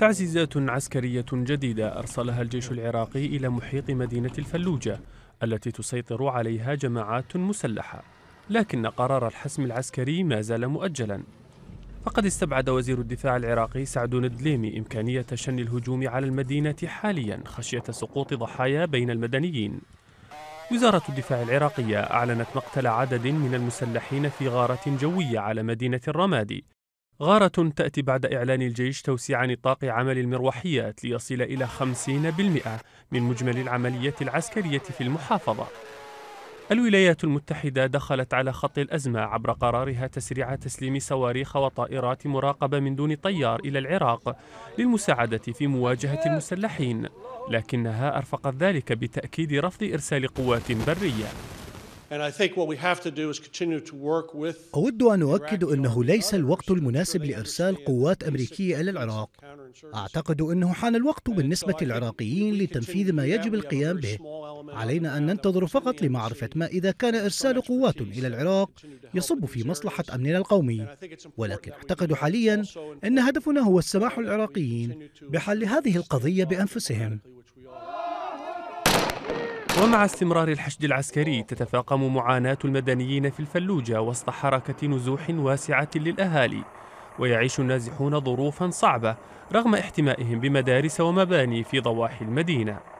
تعزيزات عسكرية جديدة أرسلها الجيش العراقي إلى محيط مدينة الفلوجة التي تسيطر عليها جماعات مسلحة لكن قرار الحسم العسكري ما زال مؤجلا فقد استبعد وزير الدفاع العراقي سعدون الدليمي إمكانية شن الهجوم على المدينة حاليا خشية سقوط ضحايا بين المدنيين وزارة الدفاع العراقية أعلنت مقتل عدد من المسلحين في غارة جوية على مدينة الرمادي غارة تأتي بعد إعلان الجيش توسيع نطاق عمل المروحيات ليصل إلى 50% من مجمل العملية العسكرية في المحافظة الولايات المتحدة دخلت على خط الأزمة عبر قرارها تسريع تسليم صواريخ وطائرات مراقبة من دون طيار إلى العراق للمساعدة في مواجهة المسلحين لكنها أرفقت ذلك بتأكيد رفض إرسال قوات برية أود أن أؤكد أنه ليس الوقت المناسب لإرسال قوات أمريكية إلى العراق أعتقد أنه حان الوقت بالنسبة للعراقيين لتنفيذ ما يجب القيام به علينا أن ننتظر فقط لمعرفة ما إذا كان إرسال قوات إلى العراق يصب في مصلحة أمننا القومي ولكن أعتقد حاليا أن هدفنا هو السماح للعراقيين بحل هذه القضية بأنفسهم ومع استمرار الحشد العسكري تتفاقم معاناة المدنيين في الفلوجة وسط حركة نزوح واسعة للأهالي ويعيش النازحون ظروفا صعبة رغم احتمائهم بمدارس ومباني في ضواحي المدينة